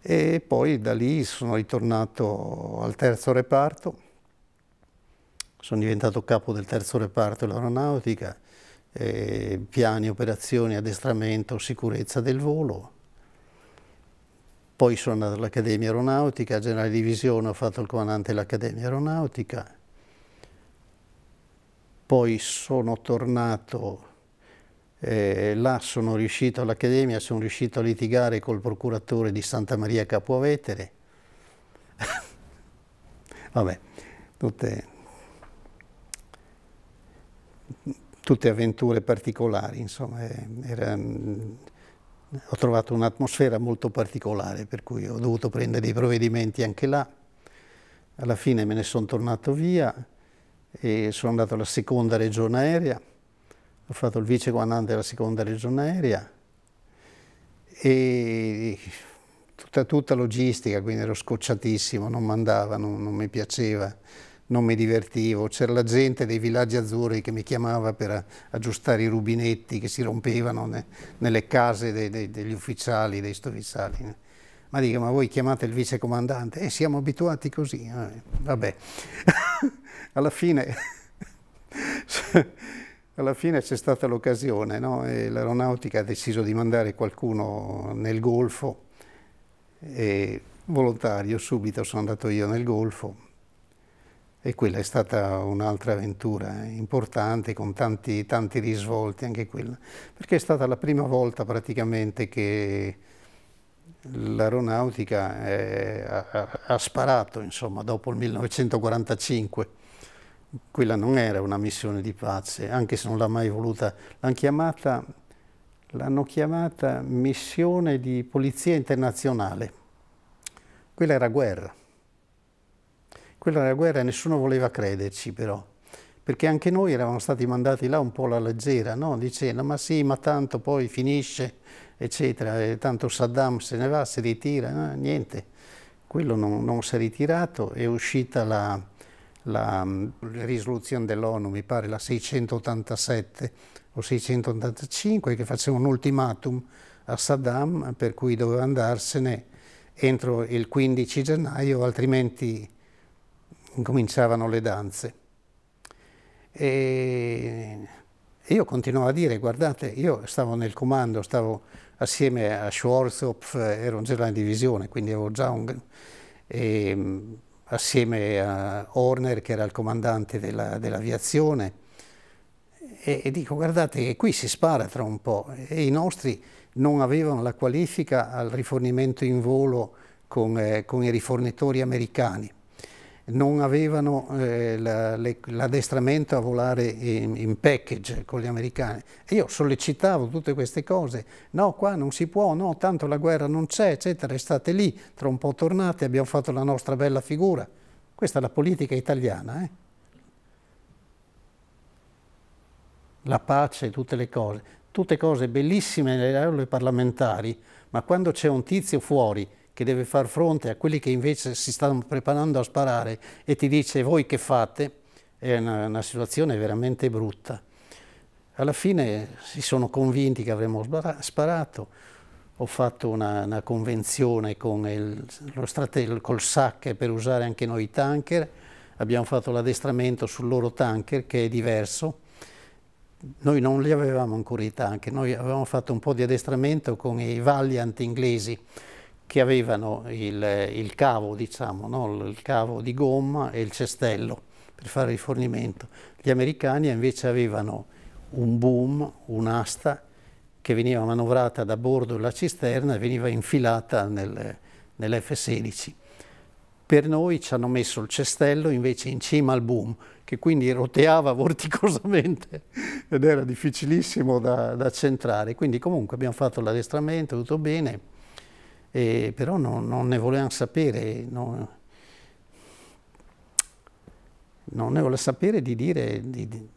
e poi da lì sono ritornato al terzo reparto, sono diventato capo del terzo reparto dell'aeronautica, eh, piani, operazioni, addestramento, sicurezza del volo. Poi sono andato all'Accademia Aeronautica, a Generale Divisione ho fatto il comandante dell'Accademia Aeronautica. Poi sono tornato eh, là sono riuscito all'Accademia, sono riuscito a litigare col procuratore di Santa Maria Capuavetere. Vabbè, tutte, tutte, avventure particolari, insomma, eh, era, mm, ho trovato un'atmosfera molto particolare per cui ho dovuto prendere dei provvedimenti anche là. Alla fine me ne sono tornato via e sono andato alla seconda regione aerea ho fatto il vice comandante della seconda regione aerea e tutta, tutta logistica, quindi ero scocciatissimo, non mandava, non, non mi piaceva, non mi divertivo, c'era la gente dei villaggi azzurri che mi chiamava per aggiustare i rubinetti che si rompevano ne, nelle case dei, dei, degli ufficiali, dei stovizali. Ma dico, ma voi chiamate il vice comandante? E eh, siamo abituati così. Ah, eh, vabbè, alla fine alla fine c'è stata l'occasione, no? l'aeronautica ha deciso di mandare qualcuno nel Golfo e volontario subito sono andato io nel Golfo e quella è stata un'altra avventura importante con tanti, tanti risvolti anche quella, perché è stata la prima volta praticamente che l'aeronautica ha, ha, sparato, insomma, dopo il 1945 quella non era una missione di pace, anche se non l'ha mai voluta, l'hanno chiamata, l'hanno chiamata missione di polizia internazionale. Quella era guerra. Quella era guerra e nessuno voleva crederci però, perché anche noi eravamo stati mandati là un po' alla leggera, no? dicendo ma sì, ma tanto poi finisce, eccetera, e eh, tanto Saddam se ne va, si ritira, no? niente. Quello non, non si è ritirato, è uscita la Mm, la, risoluzione dell'ONU, mi pare la 687 o 685, che faceva un ultimatum a Saddam per cui doveva andarsene entro il 15 gennaio, altrimenti incominciavano le danze. E io continuavo a dire, guardate, io stavo nel comando, stavo assieme a Schwarzkopf, ero un generale di divisione, quindi avevo già un... E, mm, assieme a Horner che era il comandante dell'aviazione e, e, dico guardate che qui si spara tra un po' e i nostri non avevano la qualifica al rifornimento in volo con, eh, con i rifornitori americani non avevano eh, l'addestramento a volare in, in, package con gli americani. E io sollecitavo tutte queste cose, no qua non si può, no tanto la guerra non c'è, eccetera, restate lì, tra un po' tornate, abbiamo fatto la nostra bella figura. Questa è la politica italiana. Eh? La pace, tutte le cose, tutte cose bellissime nelle aule parlamentari, ma quando c'è un tizio fuori che deve far fronte a quelli che invece si stanno preparando a sparare e ti dice voi che fate, è una, una situazione veramente brutta. Alla fine si sono convinti che avremmo sparato, ho fatto una, una convenzione con il, lo stratel, col SAC per usare anche noi i tanker, abbiamo fatto l'addestramento sul loro tanker che è diverso, noi non li avevamo ancora i tanker, noi avevamo fatto un po' di addestramento con i Valiant inglesi, che avevano il, il cavo, diciamo, no? il cavo di gomma e il cestello per fare rifornimento. Gli americani invece avevano un boom, un'asta che veniva manovrata da bordo della cisterna e veniva infilata nel, nell'F-16. Per noi ci hanno messo il cestello invece in cima al boom, che quindi roteava vorticosamente ed era difficilissimo da, da centrare. Quindi comunque abbiamo fatto l'addestramento, tutto bene eh, però no, non ne volevano sapere, no, non ne voleva sapere di dire di, di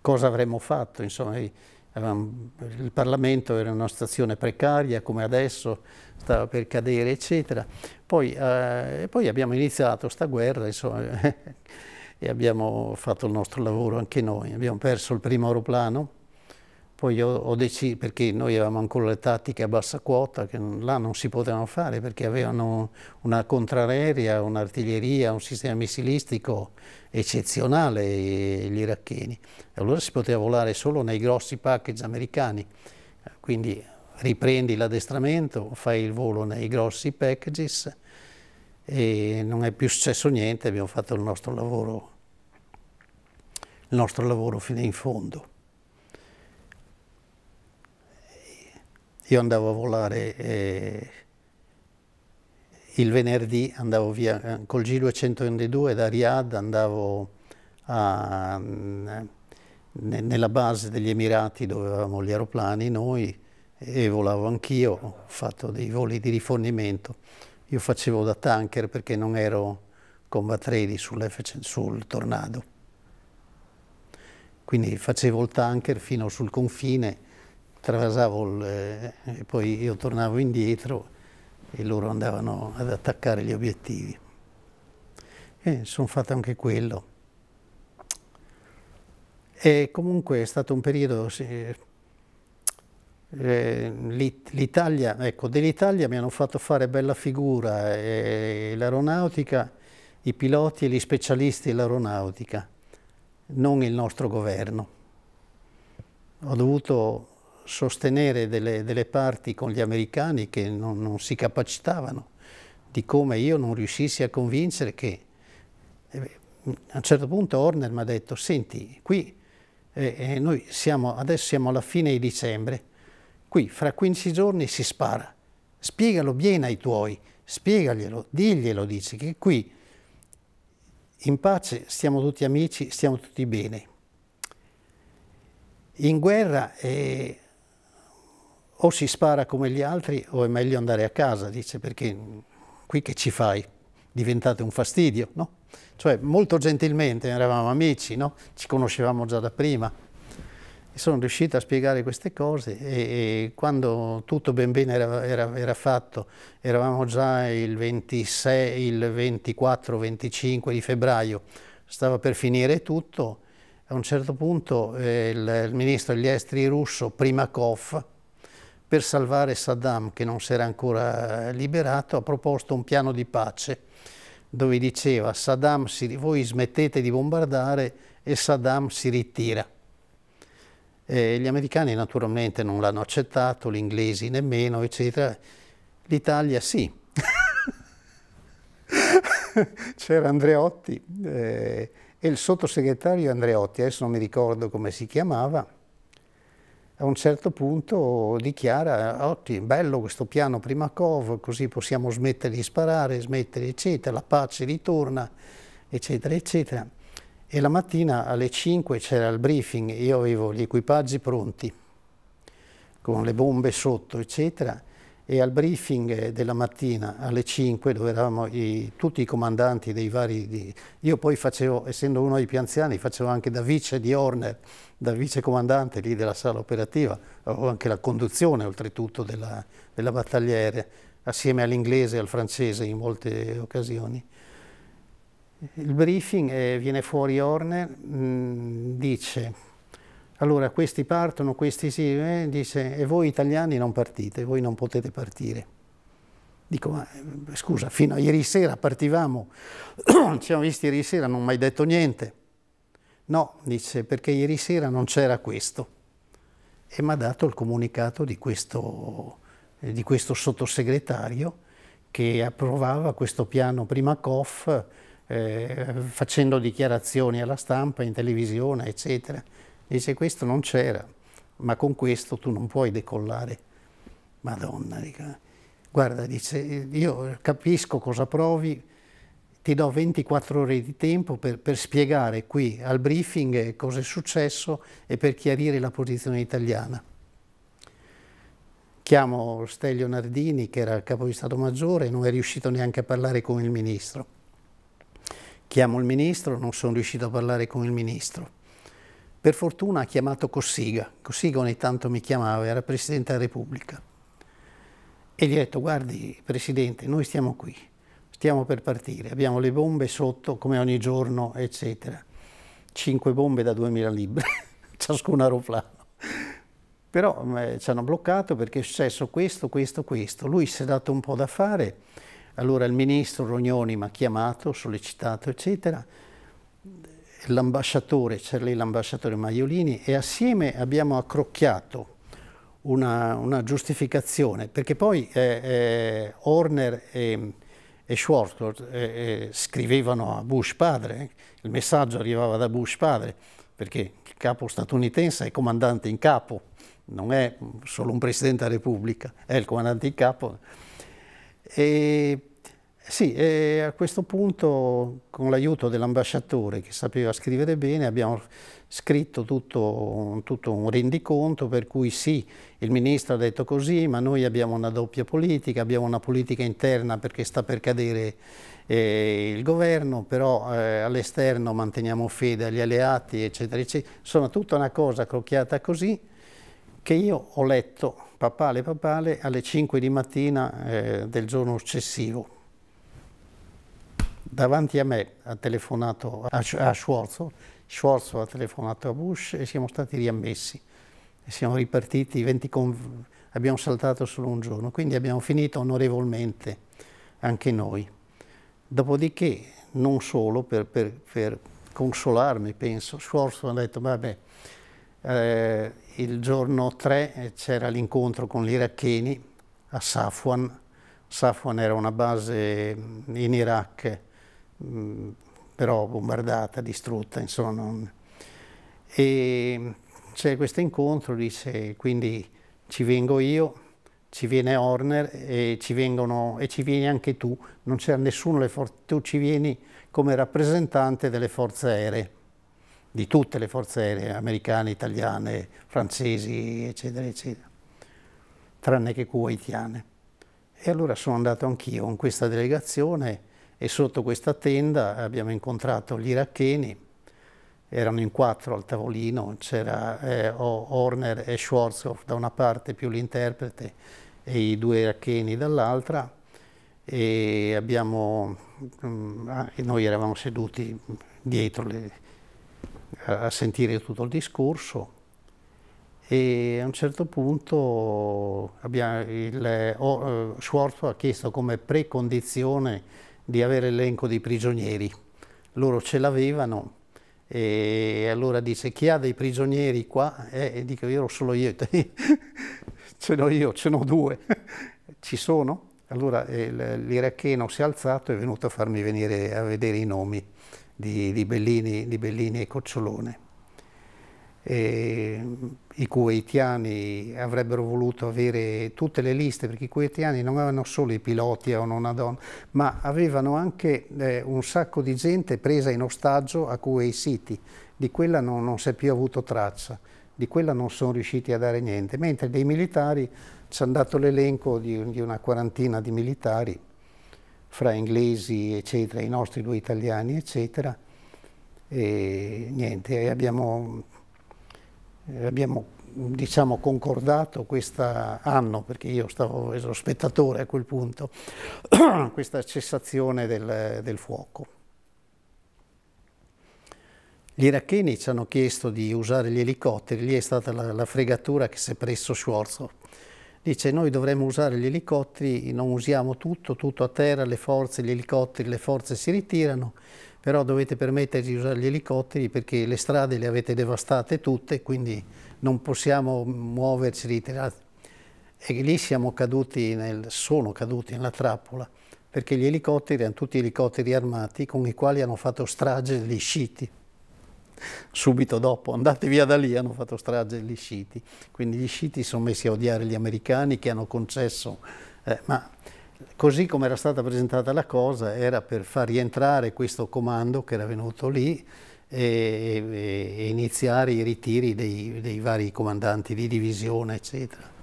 cosa avremmo fatto, insomma, il Parlamento era in una situazione precaria come adesso, stava per cadere, eccetera. Poi, eh, poi abbiamo iniziato questa guerra, insomma, e abbiamo fatto il nostro lavoro anche noi, abbiamo perso il primo aeroplano, poi ho, ho deciso, perché noi avevamo ancora le tattiche a bassa quota, che là non si potevano fare perché avevano una contraerea, un'artiglieria, un sistema missilistico eccezionale gli iracheni. Allora si poteva volare solo nei grossi package americani, quindi riprendi l'addestramento, fai il volo nei grossi packages e non è più successo niente, abbiamo fatto il nostro lavoro, il nostro lavoro fino in fondo. io andavo a volare eh, il venerdì, andavo via col Giro 122 da Riyadh, andavo a, nella base degli Emirati dove avevamo gli aeroplani noi e volavo anch'io, ho fatto dei voli di rifornimento. Io facevo da tanker perché non ero combat ready sul Tornado. Quindi facevo il tanker fino sul confine travasavo il, eh, e poi io tornavo indietro e loro andavano ad attaccare gli obiettivi. E sono fatto anche quello. E comunque è stato un periodo... Eh, L'Italia, ecco, dell'Italia mi hanno fatto fare bella figura eh, l'aeronautica, i piloti e gli specialisti dell'aeronautica, non il nostro governo. Ho dovuto sostenere delle, delle, parti con gli americani che non, non, si capacitavano, di come io non riuscissi a convincere che... Eh, a un certo punto Horner mi ha detto, senti, qui eh, eh noi siamo, adesso siamo alla fine di dicembre, qui fra 15 giorni si spara, spiegalo bene ai tuoi, spiegaglielo, diglielo, dici che qui in pace stiamo tutti amici, stiamo tutti bene. In guerra eh, o si spara come gli altri o è meglio andare a casa, dice, perché qui che ci fai? Diventate un fastidio, no? Cioè, molto gentilmente, eravamo amici, no? Ci conoscevamo già da prima. E sono riuscito a spiegare queste cose e, e quando tutto ben bene era, era, era fatto, eravamo già il 26, il 24, 25 di febbraio, stava per finire tutto, a un certo punto eh, il, il ministro degli esteri russo Primakov per salvare Saddam, che non si era ancora eh, liberato, ha proposto un piano di pace dove diceva Saddam voi smettete di bombardare e Saddam si ritira. E gli americani naturalmente non l'hanno accettato, gli inglesi nemmeno, eccetera. L'Italia sì. C'era Andreotti eh, e il sottosegretario Andreotti, adesso non mi ricordo come si chiamava, a un certo punto dichiara, ottimo, bello questo piano Primakov, così possiamo smettere di sparare, smettere eccetera, la pace ritorna, eccetera, eccetera. E la mattina alle 5 c'era il briefing, io avevo gli equipaggi pronti, con le bombe sotto, eccetera, e al briefing eh, della mattina alle 5 dove eravamo i, tutti i comandanti dei vari... Di, io poi facevo, essendo uno dei più anziani, facevo anche da vice di Horner, da vice comandante lì della sala operativa, avevo anche la conduzione oltretutto della, della battaglia assieme all'inglese e al francese in molte occasioni. Il briefing eh, viene fuori Horner, mh, mm, dice allora questi partono, questi sì, eh, dice, e voi italiani non partite, voi non potete partire. Dico, ma eh, scusa, fino a ieri sera partivamo, ci siamo visti ieri sera, non ho mai detto niente. No, dice, perché ieri sera non c'era questo. E mi ha dato il comunicato di questo, eh, di questo sottosegretario che approvava questo piano prima COF eh, facendo dichiarazioni alla stampa, in televisione, eccetera. Dice questo non c'era, ma con questo tu non puoi decollare. Madonna, dica. guarda, dice, io capisco cosa provi, ti do 24 ore di tempo per, per spiegare qui al briefing cosa è successo e per chiarire la posizione italiana chiamo Stelio Nardini, che era il capo di Stato Maggiore, e non è riuscito neanche a parlare con il ministro. Chiamo il ministro, non sono riuscito a parlare con il ministro. Per fortuna ha chiamato Cossiga, Cossiga ogni tanto mi chiamava, era Presidente della Repubblica, e gli ho detto guardi Presidente, noi stiamo qui, stiamo per partire, abbiamo le bombe sotto come ogni giorno, eccetera, cinque bombe da 2000 libbre, ciascun aeroplano. Però eh, ci hanno bloccato perché è successo questo, questo, questo. Lui si è dato un po' da fare, allora il ministro Rognoni mi ha chiamato, sollecitato, eccetera, l'ambasciatore, c'era lì l'ambasciatore Maiolini e assieme abbiamo accrocchiato una, una giustificazione, perché poi eh, eh, Horner e, e Schwarzkopf eh, eh scrivevano a Bush padre, eh, il messaggio arrivava da Bush padre, perché il capo statunitense è comandante in capo, non è solo un presidente della Repubblica, è il comandante in capo. E sì, e a questo punto con l'aiuto dell'ambasciatore che sapeva scrivere bene abbiamo scritto tutto, tutto, un rendiconto per cui sì, il ministro ha detto così, ma noi abbiamo una doppia politica, abbiamo una politica interna perché sta per cadere eh, il governo, però eh, all'esterno manteniamo fede agli alleati, eccetera, eccetera. Insomma, tutta una cosa crocchiata così che io ho letto papale papale alle 5 di mattina eh, del giorno successivo davanti a me ha telefonato a, a Schwarzo, Schwarzo ha telefonato a Bush e siamo stati riammessi. E siamo ripartiti, abbiamo saltato solo un giorno, quindi abbiamo finito onorevolmente anche noi. Dopodiché, non solo per, per, per consolarmi, penso, Schwarzo ha detto, vabbè, eh, il giorno 3 c'era l'incontro con gli iracheni a Safwan. Safwan era una base in Iraq però bombardata, distrutta, insomma. E c'è questo incontro, dice, quindi ci vengo io, ci viene Horner e ci, vengono, e ci vieni anche tu, non c'era nessuno, tu ci vieni come rappresentante delle forze aeree, di tutte le forze aeree, americane, italiane, francesi, eccetera, eccetera, tranne che kuwaitiane. E allora sono andato anch'io con questa delegazione e sotto questa tenda abbiamo incontrato gli iracheni, erano in quattro al tavolino, c'era eh, Horner e Schwarzkopf da una parte più l'interprete e i due iracheni dall'altra e abbiamo, mh, mm, ah, noi eravamo seduti dietro le, a sentire tutto il discorso e a un certo punto abbiamo, il, eh, oh, eh, Schwarz ha chiesto come precondizione di avere l'elenco dei prigionieri. Loro ce l'avevano e allora dice chi ha dei prigionieri qua? Eh, e dico io solo io, ce n'ho io, ce n'ho due, ci sono? Allora eh, l'iracheno si è alzato e è venuto a farmi venire a vedere i nomi di, di, Bellini, di Bellini, e Cocciolone. E, i kuwaitiani avrebbero voluto avere tutte le liste perché i kuwaitiani non avevano solo i piloti o una donna ma avevano anche eh, un sacco di gente presa in ostaggio a Kuwait City di quella non, non si è più avuto traccia di quella non sono riusciti a dare niente mentre dei militari ci hanno dato l'elenco di, di una quarantina di militari fra inglesi eccetera i nostri due italiani eccetera e niente abbiamo eh, abbiamo diciamo, concordato quest'anno, perché io stavo, ero spettatore a quel punto, questa cessazione del, del fuoco. Gli iracheni ci hanno chiesto di usare gli elicotteri, lì è stata la, la fregatura che si è presso Schwarzkopf. Dice noi dovremmo usare gli elicotteri, non usiamo tutto, tutto a terra, le forze, gli elicotteri, le forze si ritirano, però dovete permetterci di usare gli elicotteri perché le strade le avete devastate tutte, quindi non possiamo muoverci, ritirarci. E lì siamo caduti, nel, sono caduti nella trappola, perché gli elicotteri erano tutti elicotteri armati con i quali hanno fatto strage gli sciiti. Subito dopo, andate via da lì, hanno fatto strage gli sciiti. Quindi gli sciiti sono messi a odiare gli americani che hanno concesso... Eh, ma così come era stata presentata la cosa era per far rientrare questo comando che era venuto lì e, e, e iniziare i ritiri dei, dei, vari comandanti di divisione eccetera.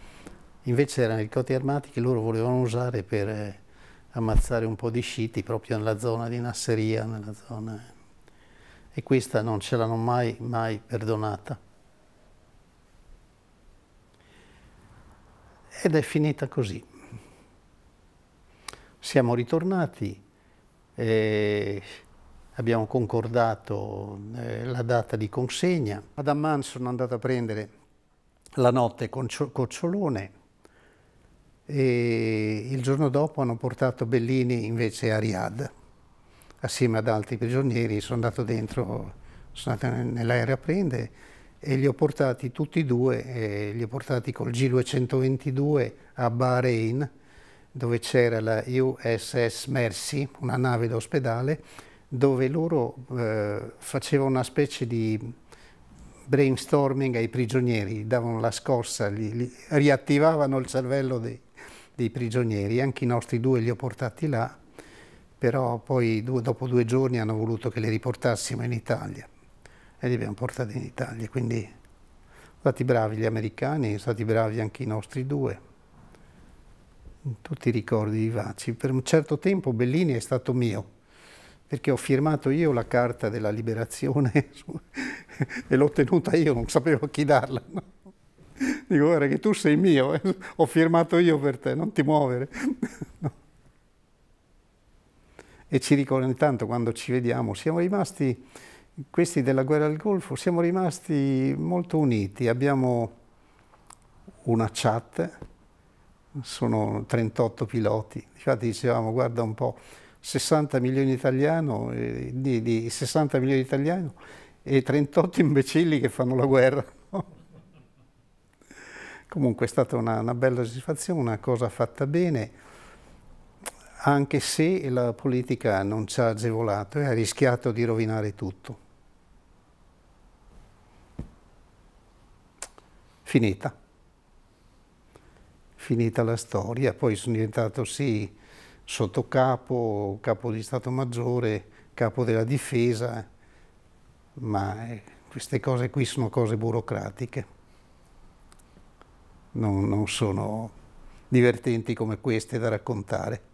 Invece erano elicotteri armati che loro volevano usare per eh, ammazzare un po' di sciti proprio nella zona di Nasseria, nella zona... E questa non ce l'hanno mai, mai perdonata. Ed è finita così. Siamo ritornati, eh, abbiamo concordato eh, la data di consegna. Ad Amman sono andato a prendere la notte con Cocciolone e il giorno dopo hanno portato Bellini invece a Riyadh. Assieme ad altri prigionieri sono andato dentro, sono andato nell'aereo a prendere e li ho portati tutti e due, eh, li ho portati col G222 a Bahrain dove c'era la USS Mercy, una nave d'ospedale, dove loro eh, facevano una specie di brainstorming ai prigionieri, davano la scorsa, li, li, riattivavano il cervello dei, dei, prigionieri, anche i nostri due li ho portati là, però poi due, dopo due giorni hanno voluto che li riportassimo in Italia e li abbiamo portati in Italia, quindi sono stati bravi gli americani, sono stati bravi anche i nostri due tutti i ricordi vivaci. Per un certo tempo Bellini è stato mio, perché ho firmato io la carta della liberazione e l'ho tenuta io, non sapevo a chi darla. No? Dico, guarda che tu sei mio, eh? ho firmato io per te, non ti muovere. No. E ci ricorda ogni tanto quando ci vediamo, siamo rimasti, questi della guerra del Golfo, siamo rimasti molto uniti, abbiamo una chat sono 38 piloti. Infatti dicevamo, guarda un po', 60 milioni italiano, eh, di, di 60 milioni di italiani e 38 imbecilli che fanno la guerra. Comunque è stata una, una bella soddisfazione, una cosa fatta bene, anche se la politica non ci ha agevolato e ha rischiato di rovinare tutto. Finita finita la storia, poi sono diventato sì sottocapo, capo di Stato Maggiore, capo della difesa, ma eh, queste cose qui sono cose burocratiche, non, non sono divertenti come queste da raccontare.